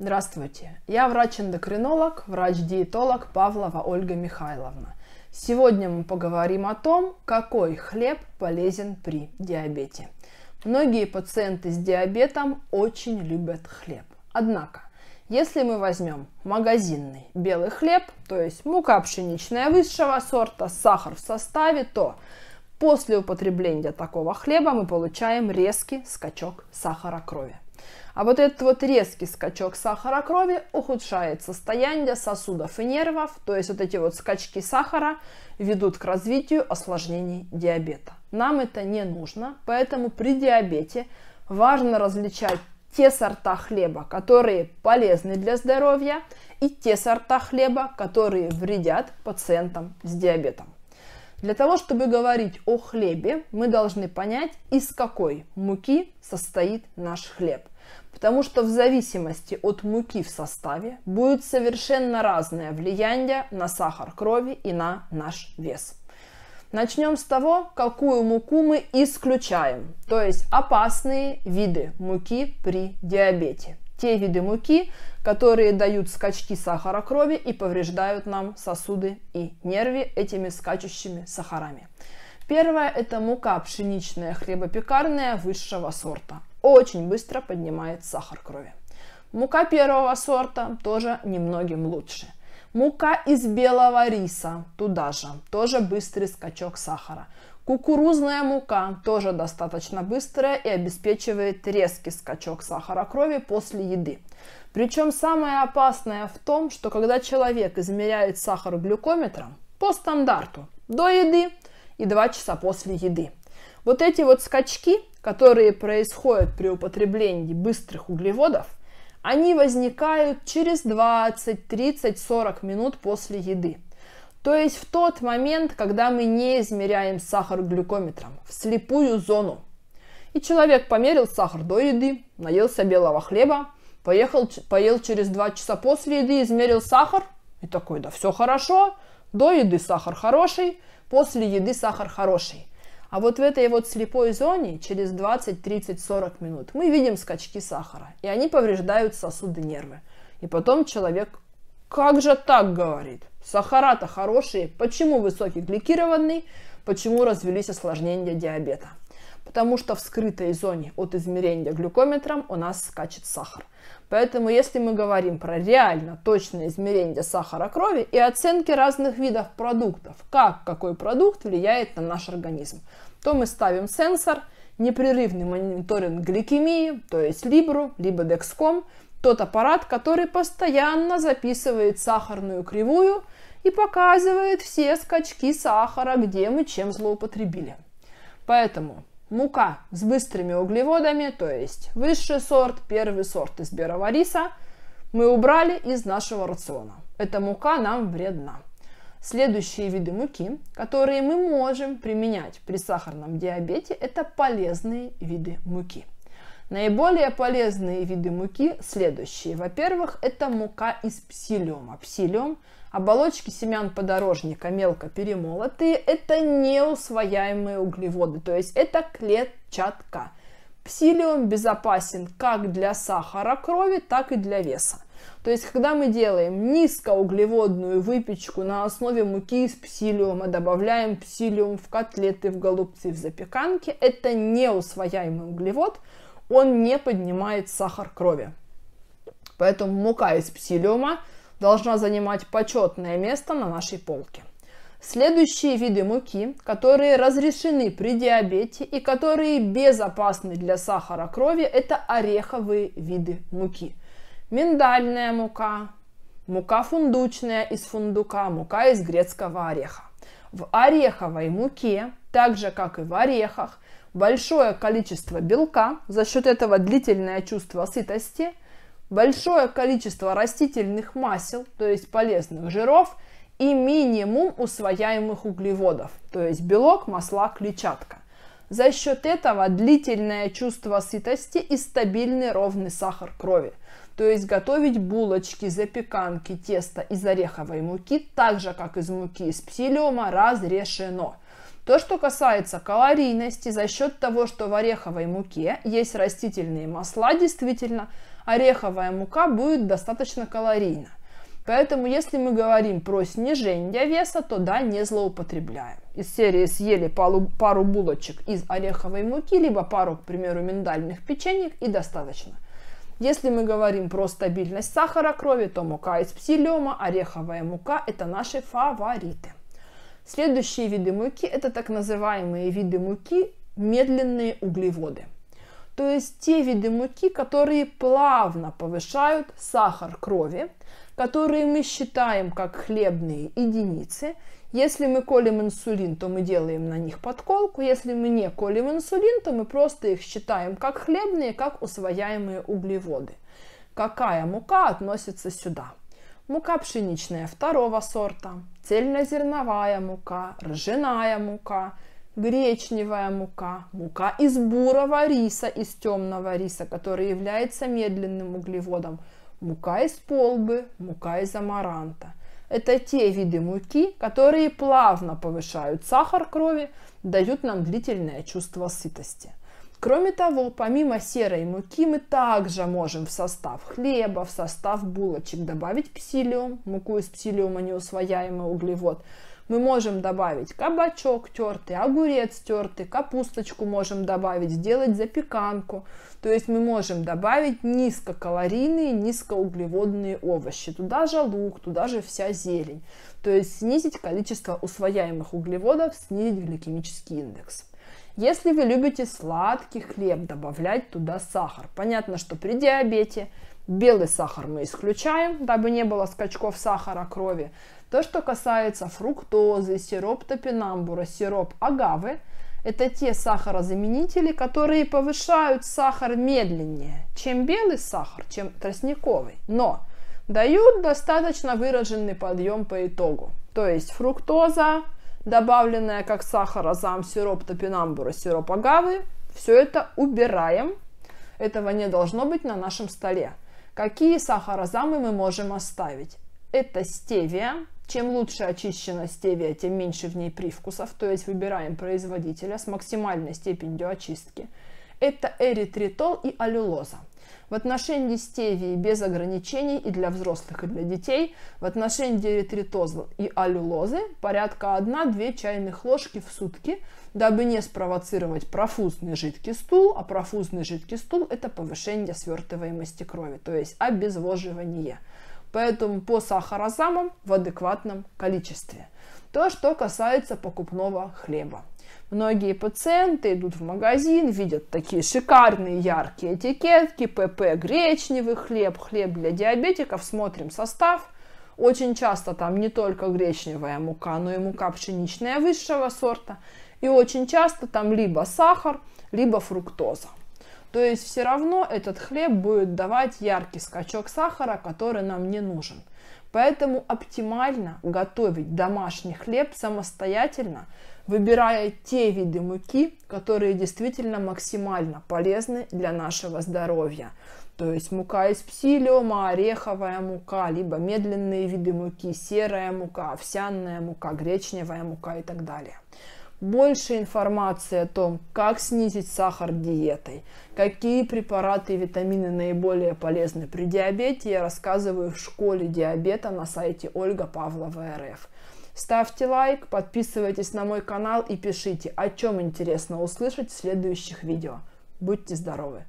Здравствуйте, я врач-эндокринолог, врач-диетолог Павлова Ольга Михайловна. Сегодня мы поговорим о том, какой хлеб полезен при диабете. Многие пациенты с диабетом очень любят хлеб. Однако, если мы возьмем магазинный белый хлеб, то есть мука пшеничная высшего сорта, сахар в составе, то после употребления такого хлеба мы получаем резкий скачок сахара крови. А вот этот вот резкий скачок сахара крови ухудшает состояние сосудов и нервов, то есть вот эти вот скачки сахара ведут к развитию осложнений диабета. Нам это не нужно, поэтому при диабете важно различать те сорта хлеба, которые полезны для здоровья, и те сорта хлеба, которые вредят пациентам с диабетом. Для того, чтобы говорить о хлебе, мы должны понять, из какой муки состоит наш хлеб потому что в зависимости от муки в составе будет совершенно разное влияние на сахар крови и на наш вес. Начнем с того, какую муку мы исключаем, то есть опасные виды муки при диабете. Те виды муки, которые дают скачки сахара крови и повреждают нам сосуды и нервы этими скачущими сахарами. Первое – это мука пшеничная хлебопекарная высшего сорта – очень быстро поднимает сахар крови. Мука первого сорта тоже немногим лучше. Мука из белого риса туда же, тоже быстрый скачок сахара. Кукурузная мука тоже достаточно быстрая и обеспечивает резкий скачок сахара крови после еды. Причем самое опасное в том, что когда человек измеряет сахар глюкометром по стандарту до еды и 2 часа после еды, вот эти вот скачки которые происходят при употреблении быстрых углеводов, они возникают через 20, 30, 40 минут после еды. То есть в тот момент, когда мы не измеряем сахар глюкометром, в слепую зону. И человек померил сахар до еды, наелся белого хлеба, поехал, поел через 2 часа после еды, измерил сахар, и такой, да все хорошо, до еды сахар хороший, после еды сахар хороший. А вот в этой вот слепой зоне через 20, 30, 40 минут мы видим скачки сахара, и они повреждают сосуды нервы. И потом человек «Как же так?» говорит. «Сахара-то хорошие, почему высокий гликированный, почему развелись осложнения диабета?» потому что в скрытой зоне от измерения глюкометром у нас скачет сахар. Поэтому если мы говорим про реально точное измерение сахара крови и оценки разных видов продуктов, как какой продукт влияет на наш организм, то мы ставим сенсор, непрерывный мониторинг гликемии, то есть Либру, либо dexcom, тот аппарат, который постоянно записывает сахарную кривую и показывает все скачки сахара, где мы чем злоупотребили. Поэтому мука с быстрыми углеводами, то есть высший сорт, первый сорт из белого риса, мы убрали из нашего рациона. Эта мука нам вредна. Следующие виды муки, которые мы можем применять при сахарном диабете, это полезные виды муки. Наиболее полезные виды муки следующие. Во-первых, это мука из псилиума. Псилиум Оболочки семян подорожника мелко перемолотые – это неусвояемые углеводы, то есть это клетчатка. Псилиум безопасен как для сахара крови, так и для веса. То есть, когда мы делаем низкоуглеводную выпечку на основе муки из псилиума, добавляем псилиум в котлеты, в голубцы, в запеканки, это неусвояемый углевод, он не поднимает сахар крови. Поэтому мука из псилиума – должна занимать почетное место на нашей полке. Следующие виды муки, которые разрешены при диабете и которые безопасны для сахара крови, это ореховые виды муки. Миндальная мука, мука фундучная из фундука, мука из грецкого ореха. В ореховой муке, так же как и в орехах, большое количество белка, за счет этого длительное чувство сытости – большое количество растительных масел, то есть полезных жиров, и минимум усвояемых углеводов, то есть белок, масла, клетчатка. За счет этого длительное чувство сытости и стабильный ровный сахар крови. То есть готовить булочки, запеканки, тесто из ореховой муки, так же как из муки из псилиума, разрешено. То, что касается калорийности, за счет того, что в ореховой муке есть растительные масла, действительно ореховая мука будет достаточно калорийна. Поэтому, если мы говорим про снижение веса, то да, не злоупотребляем. Из серии съели пару, пару булочек из ореховой муки, либо пару, к примеру, миндальных печенек и достаточно. Если мы говорим про стабильность сахара крови, то мука из псилиома, ореховая мука – это наши фавориты. Следующие виды муки – это так называемые виды муки медленные углеводы – то есть те виды муки, которые плавно повышают сахар крови, которые мы считаем как хлебные единицы. Если мы колем инсулин, то мы делаем на них подколку. Если мы не колем инсулин, то мы просто их считаем как хлебные, как усвояемые углеводы. Какая мука относится сюда? Мука пшеничная второго сорта, цельнозерновая мука, ржаная мука – гречневая мука, мука из бурого риса, из темного риса, который является медленным углеводом, мука из полбы, мука из амаранта. Это те виды муки, которые плавно повышают сахар крови, дают нам длительное чувство сытости. Кроме того, помимо серой муки мы также можем в состав хлеба, в состав булочек добавить псилиум, муку из псилиума неусвояемый углевод – мы можем добавить кабачок тертый, огурец тертый, капусточку можем добавить, сделать запеканку. То есть мы можем добавить низкокалорийные, низкоуглеводные овощи. Туда же лук, туда же вся зелень. То есть снизить количество усвояемых углеводов, снизить гликемический индекс. Если вы любите сладкий хлеб, добавлять туда сахар. Понятно, что при диабете белый сахар мы исключаем, дабы не было скачков сахара крови. То, что касается фруктозы, сироп топинамбура, сироп агавы, это те сахарозаменители, которые повышают сахар медленнее, чем белый сахар, чем тростниковый, но дают достаточно выраженный подъем по итогу. То есть фруктоза, добавленное как сахарозам сироп топинамбура, сироп агавы. Все это убираем. Этого не должно быть на нашем столе. Какие сахарозамы мы можем оставить? Это стевия. Чем лучше очищена стевия, тем меньше в ней привкусов. То есть выбираем производителя с максимальной степенью очистки. Это эритритол и алюлоза в отношении стевии без ограничений и для взрослых, и для детей, в отношении диэритритоза и алюлозы порядка 1-2 чайных ложки в сутки, дабы не спровоцировать профузный жидкий стул, а профузный жидкий стул – это повышение свертываемости крови, то есть обезвоживание. Поэтому по сахарозамам в адекватном количестве. То, что касается покупного хлеба. Многие пациенты идут в магазин, видят такие шикарные яркие этикетки, ПП гречневый хлеб, хлеб для диабетиков, смотрим состав. Очень часто там не только гречневая мука, но и мука пшеничная высшего сорта. И очень часто там либо сахар, либо фруктоза. То есть все равно этот хлеб будет давать яркий скачок сахара, который нам не нужен. Поэтому оптимально готовить домашний хлеб самостоятельно, выбирая те виды муки, которые действительно максимально полезны для нашего здоровья. То есть мука из псилиума, ореховая мука, либо медленные виды муки, серая мука, овсяная мука, гречневая мука и так далее. Больше информации о том, как снизить сахар диетой, какие препараты и витамины наиболее полезны при диабете, я рассказываю в школе диабета на сайте Ольга Павлова РФ. Ставьте лайк, подписывайтесь на мой канал и пишите, о чем интересно услышать в следующих видео. Будьте здоровы!